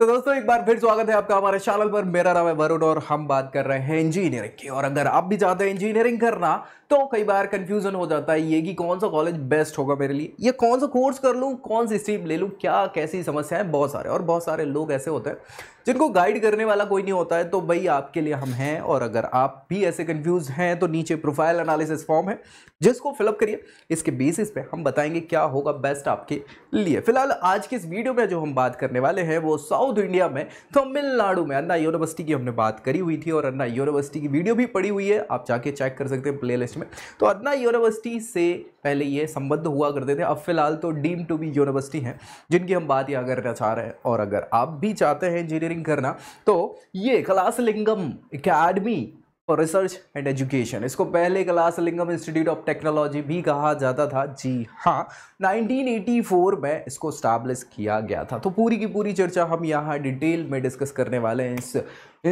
तो दोस्तों एक बार फिर स्वागत है आपका हमारे चैनल पर मेरा नाम है वरुण और हम बात कर रहे हैं इंजीनियरिंग की और अगर आप भी चाहते हैं इंजीनियरिंग करना तो कई बार कंफ्यूजन हो जाता है ये कि कौन सा कॉलेज बेस्ट होगा मेरे लिए ये कौन सा कोर्स कर लूँ कौन सी स्ट्रीम ले लूँ क्या कैसी समस्याएं बहुत सारे और बहुत सारे लोग ऐसे होते हैं जिनको गाइड करने वाला कोई नहीं होता है तो भाई आपके लिए हम हैं और अगर आप भी ऐसे कन्फ्यूज हैं तो नीचे प्रोफाइल एनालिसिस फॉर्म है जिसको फिलअप करिए इसके बेसिस पे हम बताएंगे क्या होगा बेस्ट आपके लिए फिलहाल आज की इस वीडियो में जो हम बात करने वाले हैं वो साउथ इंडिया में तमिलनाडु में अन्ना यूनिवर्सिटी की हमने बात करी हुई थी और अन्ना यूनिवर्सिटी की वीडियो भी पड़ी हुई है आप जाके चेक कर सकते हैं प्ले में में तो अदना यूनिवर्सिटी से पहले ये संबद्ध हुआ करते थे अब फिलहाल तो डीम टू बी यूनिवर्सिटी हैं जिनकी हम बात यहाँ करना चाह रहे हैं और अगर आप भी चाहते हैं इंजीनियरिंग करना तो ये क्लास लिंगम अकेडमी और रिसर्च एंड एजुकेशन इसको पहले Kalasalingam institute of technology भी कहा जाता था जी हाँ 1984 में इसको स्टैब्लिश किया गया था तो पूरी की पूरी चर्चा हम यहाँ डिटेल में डिस्कस करने वाले हैं इस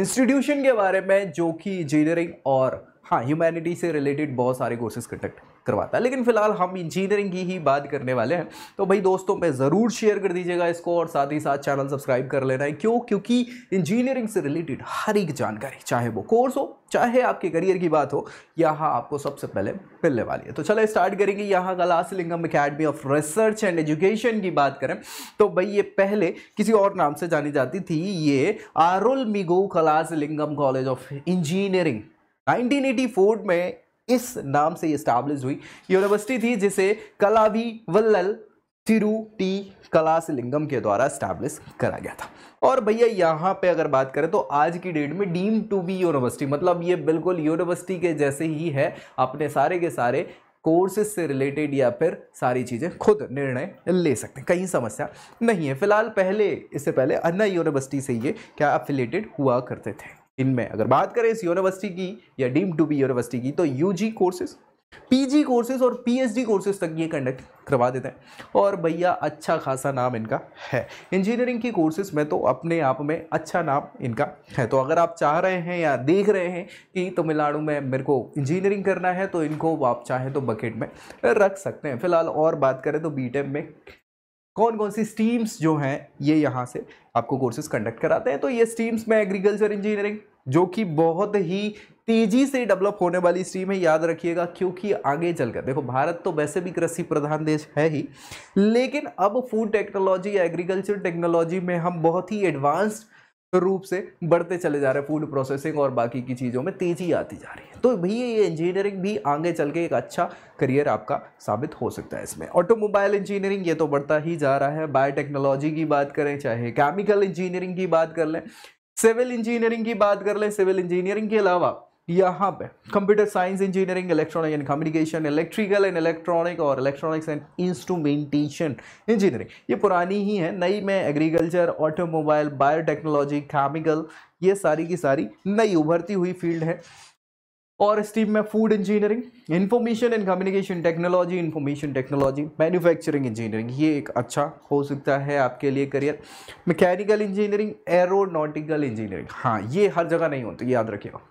इंस्टीट्यूशन के बारे में जो कि इंजीनियरिंग और हाँ ह्यूमैनिटी से रिलेटेड बहुत सारे कोर्सेज कंडक्ट करवाता है लेकिन फिलहाल हम इंजीनियरिंग की ही बात करने वाले हैं तो भाई दोस्तों में ज़रूर शेयर कर दीजिएगा इसको और साथ ही साथ चैनल सब्सक्राइब कर लेना है क्यों क्योंकि इंजीनियरिंग से रिलेटेड हर एक जानकारी चाहे वो कोर्स हो चाहे आपके करियर की बात हो यहाँ आपको सबसे पहले मिलने वाली है तो चलो स्टार्ट करेंगे यहाँ का Kalasalingam academy of research and education की बात करें तो भाई ये पहले किसी और नाम से जानी जाती थी ये Arulmigu Kalasalingam college of engineering 1984 में इस नाम से इस्टाब्लिश हुई यूनिवर्सिटी थी जिसे कलावी वल्लल तिरु टी कलासलिंगम के द्वारा स्टैब्लिश करा गया था और भैया यहाँ पे अगर बात करें तो आज की डेट में डीम टू बी यूनिवर्सिटी मतलब ये बिल्कुल यूनिवर्सिटी के जैसे ही है अपने सारे के सारे कोर्सेज से रिलेटेड या फिर सारी चीज़ें खुद निर्णय ले सकते हैं कहीं समस्या नहीं है फिलहाल पहले इससे पहले अन्ना यूनिवर्सिटी से ये क्या अफिलेटेड हुआ करते थे इनमें अगर बात करें इस यूनिवर्सिटी की या डीम टू बी यूनिवर्सिटी की तो U G courses PG courses और पीएचडी कोर्सेज तक ये कंडक्ट करवा देते हैं और भैया अच्छा खासा नाम इनका है इंजीनियरिंग की कोर्सेज में तो अपने आप में अच्छा नाम इनका है तो अगर आप चाह रहे हैं या देख रहे हैं कि तमिलनाडु में मेरे को इंजीनियरिंग करना है तो इनको आप चाहें तो बकेट में रख सकते हैं फिलहाल और बात करें तो बी में कौन कौन सी स्टीम्स जो हैं ये यहाँ से आपको कोर्सेज कंडक्ट कराते हैं तो ये स्ट्रीम्स में एग्रीकल्चर इंजीनियरिंग जो कि बहुत ही तेजी से डेवलप होने वाली स्ट्रीम है याद रखिएगा क्योंकि आगे चलकर देखो भारत तो वैसे भी कृषि प्रधान देश है ही लेकिन अब फूड टेक्नोलॉजी एग्रीकल्चर टेक्नोलॉजी में हम बहुत ही एडवांस्ड रूप से बढ़ते चले जा रहे हैं फूड प्रोसेसिंग और बाकी की चीज़ों में तेज़ी आती जा रही है तो भैया ये इंजीनियरिंग भी आगे चल के एक अच्छा करियर आपका साबित हो सकता है इसमें ऑटोमोबाइल इंजीनियरिंग ये तो बढ़ता ही जा रहा है बायोटेक्नोलॉजी की बात करें चाहे केमिकल इंजीनियरिंग की बात कर लें सिविल इंजीनियरिंग की बात कर लें सिविल इंजीनियरिंग के अलावा यहाँ पे computer science engineering electronic and communication electrical and electronic और इलेक्ट्रॉनिक्स एंड इंस्ट्रूमेंटेशन इंजीनियरिंग ये पुरानी ही है नई में एग्रीकल्चर ऑटोमोबाइल बायोटेक्नोलॉजी केमिकल ये सारी की सारी नई उभरती हुई फील्ड है और स्टीम में food engineering information and communication technology information technology manufacturing engineering ये एक अच्छा हो सकता है आपके लिए career mechanical engineering aeronautical engineering हाँ ये हर जगह नहीं होती याद रखिएगा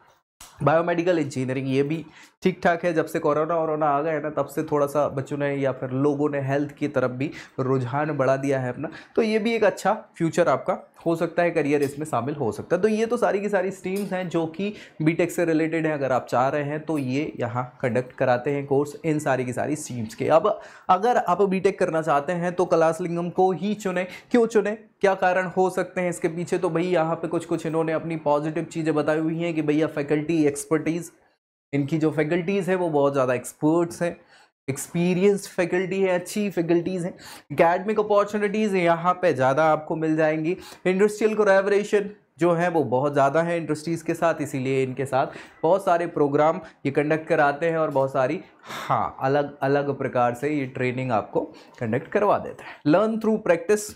बायोमेडिकल इंजीनियरिंग ये भी ठीक ठाक है जब से कोरोना वोरोना आ गया है ना तब से थोड़ा सा बच्चों ने या फिर लोगों ने हेल्थ की तरफ भी रुझान बढ़ा दिया है अपना तो ये भी एक अच्छा फ्यूचर आपका हो सकता है करियर इसमें शामिल हो सकता है तो ये तो सारी की सारी स्ट्रीम्स हैं जो कि बीटेक e से रिलेटेड हैं अगर आप चाह रहे हैं तो ये यहाँ कंडक्ट कराते हैं कोर्स इन सारी की सारी स्ट्रीम्स के अब अगर आप बीटेक e करना चाहते हैं तो कलासलिंगम को ही चुने क्यों चुने क्या कारण हो सकते हैं इसके पीछे तो भाई यहाँ पर कुछ कुछ इन्होंने अपनी पॉजिटिव चीज़ें बताई हुई हैं कि भैया फैकल्टी एक्सपर्टीज़ इनकी जो फैकल्टीज़ है वो बहुत ज़्यादा एक्सपर्ट्स हैं एक्सपीरियंस फैकल्टी है अच्छी फैकल्टीज़ हैं अकेडमिक अपॉर्चुनिटीज़ यहाँ पे ज़्यादा आपको मिल जाएंगी इंडस्ट्रियल कोलेबरेशन जो है वो बहुत ज़्यादा है इंडस्ट्रीज़ के साथ इसीलिए इनके साथ बहुत सारे प्रोग्राम ये कंडक्ट कराते हैं और बहुत सारी हाँ अलग अलग प्रकार से ये ट्रेनिंग आपको कंडक्ट करवा देते हैं लर्न थ्रू प्रैक्टिस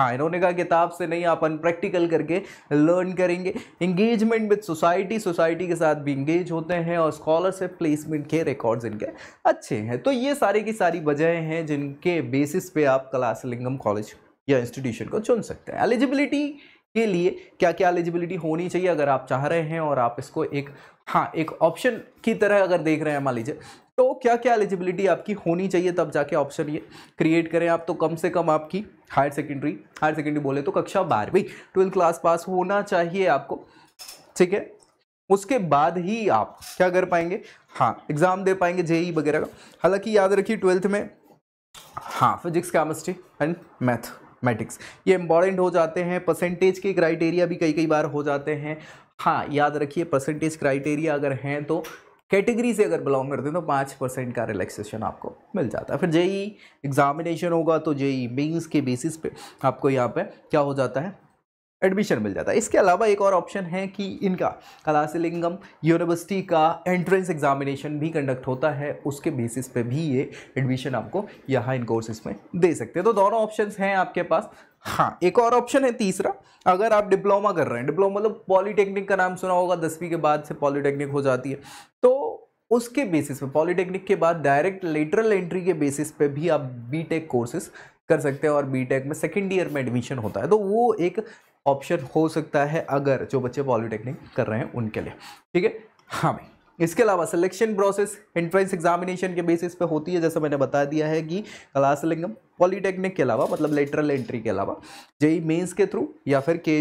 हाँ इन्होंने कहा किताब से नहीं आप अनप्रैक्टिकल करके लर्न करेंगे इंगेजमेंट विद सोसाइटी सोसाइटी के साथ भी इंगेज होते हैं और स्कॉलरशिप प्लेसमेंट के रिकॉर्ड्स इनके अच्छे हैं तो ये सारी की सारी वजहें हैं जिनके बेसिस पे आप क्लास लिंगम कॉलेज या इंस्टीट्यूशन को चुन सकते हैं एलिजिबिलिटी के लिए क्या क्या एलिजिबिलिटी होनी चाहिए अगर आप चाह रहे हैं और आप इसको एक हाँ एक ऑप्शन की तरह अगर देख रहे हैं मान लीजिए तो क्या क्या एलिजिबिलिटी आपकी होनी चाहिए तब जाके ऑप्शन ये क्रिएट करें आप तो कम से कम आपकी हायर सेकेंडरी हायर सेकेंडरी बोले तो कक्षा बारहवीं ट्वेल्थ क्लास पास होना चाहिए आपको ठीक है उसके बाद ही आप क्या कर पाएंगे हाँ एग्ज़ाम दे पाएंगे जेई वगैरह का हालांकि याद रखिए ट्वेल्थ में हाँ physics chemistry and math mathematics ये इंपॉर्टेंट हो जाते हैं परसेंटेज के क्राइटेरिया भी कई कई बार हो जाते हैं हाँ याद रखिए परसेंटेज क्राइटेरिया अगर हैं तो कैटेगरी से अगर बिलोंग करते हैं तो पाँच परसेंट का रिलैक्सेशन आपको मिल जाता है फिर जेई एग्जामिनेशन होगा तो जेई मेंस के बेसिस पे आपको यहाँ पे क्या हो जाता है एडमिशन मिल जाता है इसके अलावा एक और ऑप्शन है कि इनका कलासिलिंगम यूनिवर्सिटी का एंट्रेंस एग्जामिनेशन भी कंडक्ट होता है उसके बेसिस पे भी ये एडमिशन आपको यहाँ इन कोर्सेज में दे सकते हैं तो दोनों ऑप्शंस हैं आपके पास हाँ एक और ऑप्शन है तीसरा अगर आप डिप्लोमा कर रहे हैं डिप्लोमा मतलब पॉलीटेक्निक का नाम सुना होगा दसवीं के बाद से पॉलीटेक्निक हो जाती है तो उसके बेसिस पे पॉलीटेक्निक के बाद डायरेक्ट लेटरल एंट्री के बेसिस पे भी आप बीटेक कोर्सेज कर सकते हैं और बीटेक में सेकेंड ईयर में एडमिशन होता है तो वो एक ऑप्शन हो सकता है अगर जो बच्चे पॉलीटेक्निक कर रहे हैं उनके लिए ठीक है हाँ भाई इसके अलावा सिलेक्शन प्रोसेस एंट्रेंस एग्जामिनेशन के बेसिस पे होती है जैसे मैंने बता दिया है कि लिंगम पॉलीटेक्निक के अलावा मतलब लेटरल एंट्री के अलावा जेई मेंस के थ्रू या फिर के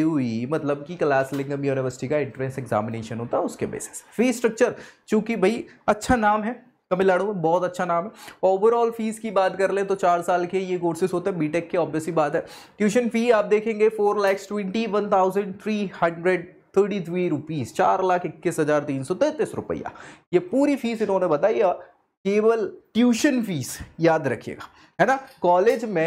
मतलब कि लिंगम यूनिवर्सिटी का एंट्रेंस एग्जामिनेशन होता है उसके बेसिस फ़ीस स्ट्रक्चर चूँकि भाई अच्छा नाम है तमिलनाडु में बहुत अच्छा नाम है ओवरऑल फीस की बात कर ले तो चार साल के ये कोर्सेज होते हैं बीटेक के ऑब्वियसली बात है ट्यूशन फी आप देखेंगे four lakhs twenty one thousand three hundred thirty three rupees चार लाख इक्कीस हज़ार तीन सौ तैतीस रुपया ये पूरी फीस इन्होंने बताई केवल ट्यूशन फीस याद रखिएगा है ना कॉलेज में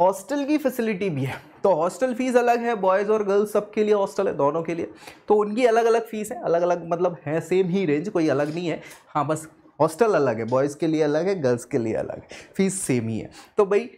हॉस्टल की फैसिलिटी भी है तो हॉस्टल फीस अलग है बॉयज़ और गर्ल्स सबके लिए हॉस्टल है दोनों के लिए तो उनकी अलग अलग फ़ीस है अलग अलग मतलब है सेम ही रेंज कोई अलग नहीं है हाँ बस हॉस्टल अलग है बॉयज़ के लिए अलग है गर्ल्स के लिए अलग है फीस सेम ही है तो भाई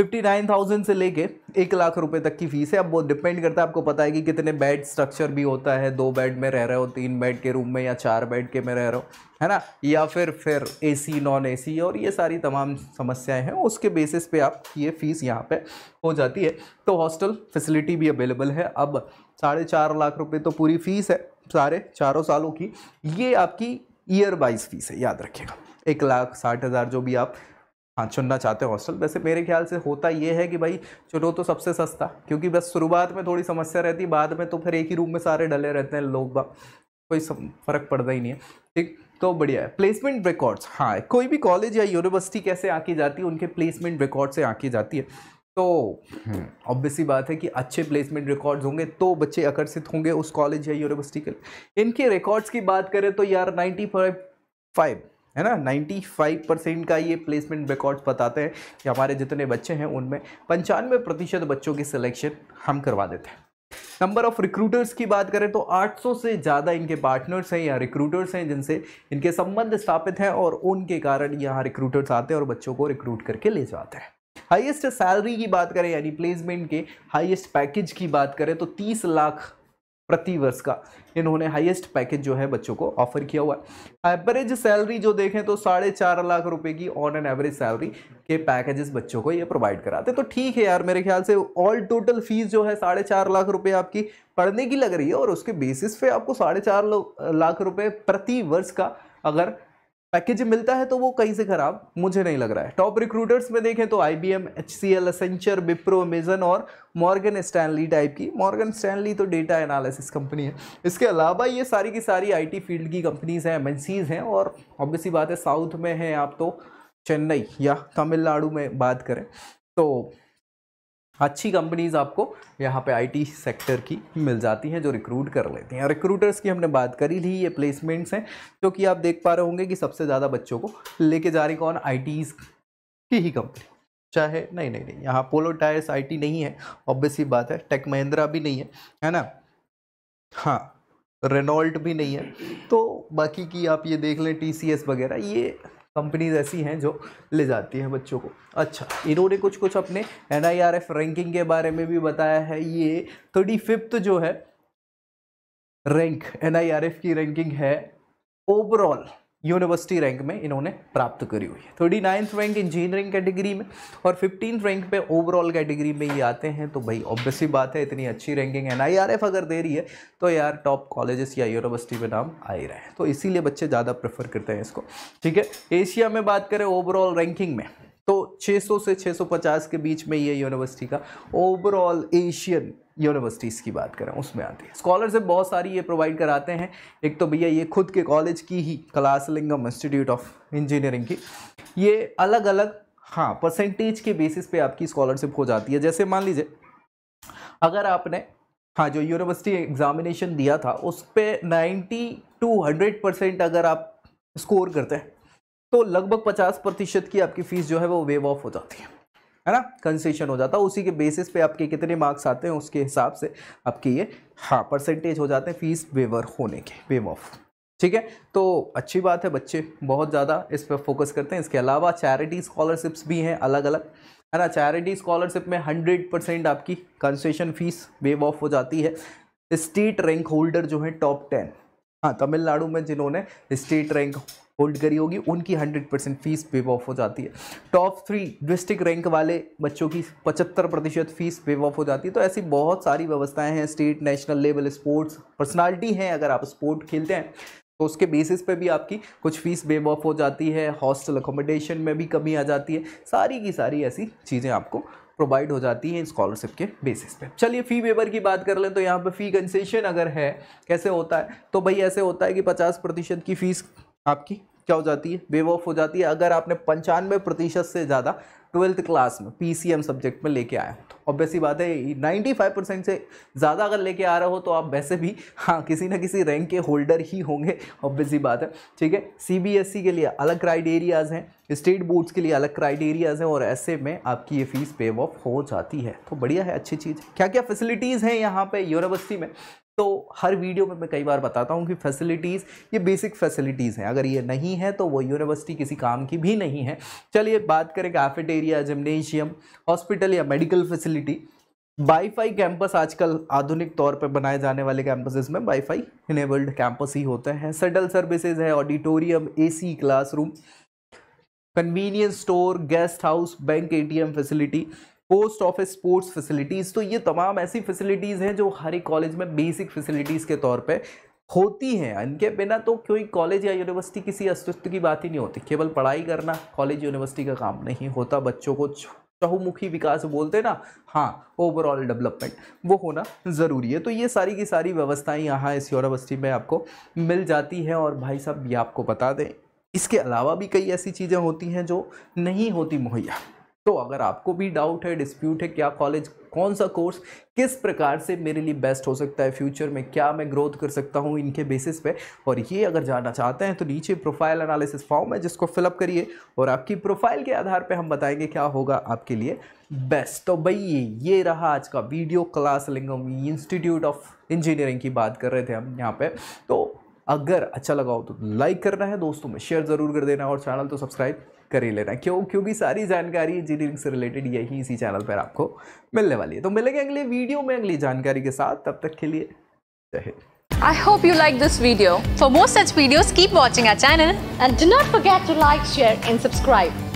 फिफ्टी नाइन थाउजेंड से लेके एक लाख रुपए तक की फीस है अब वो डिपेंड करता है आपको पता है कि कितने बेड स्ट्रक्चर भी होता है दो बेड में रह रहे हो तीन बेड के रूम में या चार बेड के में रह रहे हो है ना या फिर फिर एसी नॉन एसी और ये सारी तमाम समस्याएं हैं उसके बेसिस पे आप ये फ़ीस यहाँ पे हो जाती है तो हॉस्टल फैसिलिटी भी अवेलेबल है अब साढ़े चार लाख रुपये तो पूरी फ़ीस है सारे चारों सालों की ये आपकी ईयर वाइज फ़ीस है याद रखिएगा एक लाख साठ हज़ार जो भी आप हाँ चुनना चाहते हैं हॉस्टल वैसे मेरे ख्याल से होता ये है कि भाई चुनो तो सबसे सस्ता क्योंकि बस शुरुआत में थोड़ी समस्या रहती बाद में तो फिर एक ही रूम में सारे डले रहते हैं लोग बा कोई फ़र्क पड़ता ही नहीं है ठीक तो बढ़िया है प्लेसमेंट रिकॉर्ड्स हाँ कोई भी कॉलेज या यूनिवर्सिटी कैसे आँकी जाती है उनके प्लेसमेंट रिकॉर्ड से आँकी जाती है तो ऑब्वियसली हम्म। बात है कि अच्छे प्लेसमेंट रिकॉर्ड्स होंगे तो बच्चे आकर्षित होंगे उस कॉलेज या यूनिवर्सिटी के इनके रिकॉर्ड्स की बात करें तो यार नाइन्टी फाइव है ना 95 परसेंट का ये प्लेसमेंट रिकॉर्ड्स बताते हैं कि हमारे जितने बच्चे हैं उनमें पंचानवे प्रतिशत बच्चों की सिलेक्शन हम करवा देते हैं नंबर ऑफ़ रिक्रूटर्स की बात करें तो 800 से ज़्यादा इनके पार्टनर्स हैं या रिक्रूटर्स हैं जिनसे इनके संबंध स्थापित हैं और उनके कारण यहाँ रिक्रूटर्स आते हैं और बच्चों को रिक्रूट करके ले जाते हैं हाईएस्ट सैलरी की बात करें यानी प्लेसमेंट के हाईएस्ट पैकेज की बात करें तो 30 लाख प्रति वर्ष का इन्होंने हाईएस्ट पैकेज जो है बच्चों को ऑफर किया हुआ है एवरेज सैलरी जो देखें तो साढ़े चार लाख रुपए की ऑन एन एवरेज सैलरी के पैकेजेस बच्चों को ये प्रोवाइड कराते तो ठीक है यार मेरे ख्याल से ऑल टोटल फीस जो है साढ़े चार लाख रुपए आपकी पढ़ने की लग रही है और उसके बेसिस पे आपको साढ़े चार लाख रुपये प्रति वर्ष का अगर पैकेज मिलता है तो वो कहीं से खराब मुझे नहीं लग रहा है टॉप रिक्रूटर्स में देखें तो I B M H C L Accenture Wipro Amazon और मॉर्गन स्टैनली टाइप की मॉर्गन स्टैनली तो डेटा एनालिसिस कंपनी है इसके अलावा ये सारी की सारी आई टी फील्ड की कंपनीज हैं एम हैं और ऑब्वियसली बात है साउथ में हैं आप तो चेन्नई या तमिलनाडु में बात करें तो अच्छी कंपनीज़ आपको यहाँ पे आईटी सेक्टर की मिल जाती हैं जो रिक्रूट कर लेती हैं रिक्रूटर्स की हमने बात करी ली ये प्लेसमेंट्स हैं जो कि आप देख पा रहे होंगे कि सबसे ज़्यादा बच्चों को लेके जा रही कौन आई की ही कंपनी चाहे नहीं नहीं नहीं यहाँ पोलो टायर्स आईटी नहीं है ऑब्वियस ही बात है टेक महिंद्रा भी नहीं है है ना हाँ रेनॉल्ट भी नहीं है तो बाकी की आप ये देख लें टी वगैरह ये कंपनीज ऐसी हैं जो ले जाती हैं बच्चों को अच्छा इन्होंने कुछ कुछ अपने एन रैंकिंग के बारे में भी बताया है ये थर्टी फिफ्थ जो है रैंक एन की रैंकिंग है ओवरऑल यूनिवर्सिटी रैंक में इन्होंने प्राप्त करी हुई है thirty ninth rank engineering category में और फिफ्टीन रैंक पे ओवरऑल कैटेगरी में ये आते हैं तो भाई ऑब्वियसली बात है इतनी अच्छी ranking N I R F अगर दे रही है तो यार टॉप कॉलेजेस या यूनिवर्सिटी में नाम आ ही रहे हैं तो इसीलिए बच्चे ज़्यादा प्रेफर करते हैं इसको ठीक है एशिया में बात करें ओवरऑल रैंकिंग में तो 600 से 650 के बीच में ये यूनिवर्सिटी का ओवरऑल एशियन यूनिवर्सिटीज़ की बात करें उसमें आती है स्कॉलरशिप बहुत सारी ये प्रोवाइड कराते हैं एक तो भैया ये खुद के कॉलेज की ही कलासलिंगम इंस्टीट्यूट ऑफ इंजीनियरिंग की ये अलग अलग हाँ परसेंटेज के बेसिस पे आपकी स्कॉलरशिप हो जाती है जैसे मान लीजिए अगर आपने हाँ जो यूनिवर्सिटी एग्जामिनेशन दिया था उस पर नाइन्टी टू हंड्रेड परसेंट अगर आप स्कोर करते हैं तो लगभग पचास प्रतिशत की आपकी फ़ीस जो है वो वेव ऑफ हो जाती है है ना कंसेशन हो जाता है उसी के बेसिस पे आपके कितने मार्क्स आते हैं उसके हिसाब से आपके ये हाँ परसेंटेज हो जाते हैं फीस वेवर होने के वेव ऑफ ठीक है तो अच्छी बात है बच्चे बहुत ज़्यादा इस पर फोकस करते हैं इसके अलावा चैरिटी स्कॉलरशिप्स भी हैं अलग अलग है ना चैरिटी स्कॉलरशिप में हंड्रेड परसेंट आपकी कंसेशन फीस वेव ऑफ हो जाती है स्टेट रैंक होल्डर जो है टॉप टेन हाँ तमिलनाडु में जिन्होंने स्टेट रैंक होल्ड करी होगी उनकी 100 परसेंट फीस वेव ऑफ हो जाती है टॉप थ्री डिस्ट्रिक्ट रैंक वाले बच्चों की 75 प्रतिशत फीस वेव ऑफ हो जाती है तो ऐसी बहुत सारी व्यवस्थाएं हैं state national level sports personality हैं अगर आप स्पोर्ट खेलते हैं तो उसके बेसिस पे भी आपकी कुछ फीस वेव ऑफ हो जाती है हॉस्टल अकोमोडेशन में भी कमी आ जाती है सारी की सारी ऐसी चीज़ें आपको प्रोवाइड हो जाती हैं स्कॉलरशिप के बेसिस पे चलिए फ़ी वेवर की बात कर लें तो यहाँ पे फ़ी कंसेशन अगर है कैसे होता है तो भाई ऐसे होता है कि 50 प्रतिशत की फ़ीस आपकी क्या हो जाती है वेव ऑफ हो जाती है अगर आपने पंचानवे प्रतिशत से ज़्यादा ट्वेल्थ क्लास में पीसीएम सब्जेक्ट में लेके आया तो ऑब्वियसली बात है 95 परसेंट से ज़्यादा अगर लेके आ रहे हो तो आप वैसे भी हाँ किसी ना किसी रैंक के होल्डर ही होंगे ऑब्वियसली बात है ठीक है सीबीएसई e के लिए अलग क्राइटेरियाज़ हैं स्टेट बोर्ड्स के लिए अलग क्राइटेरियाज़ हैं और ऐसे में आपकी ये फ़ीस पे ऑफ हो जाती है तो बढ़िया है अच्छी चीज़ क्या क्या फैसिलिटीज़ हैं यहाँ पर यूनिवर्सिटी में तो हर वीडियो में मैं कई बार बताता हूँ कि फैसिलिटीज़ ये बेसिक फैसिलिटीज़ हैं अगर ये नहीं है तो वो यूनिवर्सिटी किसी काम की भी नहीं है चलिए बात करें कैफेटेरिया जिमनेशियम हॉस्पिटल या मेडिकल फैसिलिटी वाईफाई कैंपस आजकल आधुनिक तौर पर बनाए जाने वाले कैंपसेज में वाईफाई इनेबल्ड कैंपस ही होते हैं सटल सर्विसेज है auditorium AC classroom convenience store guest house bank ATM facility post office sports facilities तो ये तमाम ऐसी फैसिलिटीज़ हैं जो हर एक कॉलेज में बेसिक फैसिलिटीज़ के तौर पे होती हैं इनके बिना तो कोई कॉलेज या यूनिवर्सिटी किसी अस्तित्व की बात ही नहीं होती केवल पढ़ाई करना कॉलेज यूनिवर्सिटी का काम नहीं होता बच्चों को चहुमुखी विकास बोलते हैं ना हाँ ओवरऑल डेवलपमेंट वो होना ज़रूरी है तो ये सारी की सारी व्यवस्थाएं यहाँ इस यूनिवर्सिटी में आपको मिल जाती हैं और भाई साहब ये आपको बता दें इसके अलावा भी कई ऐसी चीज़ें होती हैं जो नहीं होती मुहैया तो अगर आपको भी डाउट है डिस्प्यूट है क्या कॉलेज कौन सा कोर्स किस प्रकार से मेरे लिए बेस्ट हो सकता है फ्यूचर में क्या मैं ग्रोथ कर सकता हूँ इनके बेसिस पे और ये अगर जानना चाहते हैं तो नीचे प्रोफाइल एनालिसिस फॉर्म है जिसको फिलअप करिए और आपकी प्रोफाइल के आधार पे हम बताएंगे क्या होगा आपके लिए बेस्ट तो ये, ये रहा आज का video Kalasalingam institute of engineering की बात कर रहे थे हम यहाँ पर तो अगर अच्छा लगा हो तो लाइक करना है दोस्तों में शेयर ज़रूर कर देना और चैनल तो सब्सक्राइब कर ही लेना क्यों क्योंकि सारी जानकारी इंजीनियरिंग से रिलेटेड यही इसी चैनल पर आपको मिलने वाली है तो मिलेंगे अगले वीडियो में अगली जानकारी के साथ तब तक के लिए जय I hope you like this video. For more such videos, keep watching our channel and do not forget to like, share and subscribe.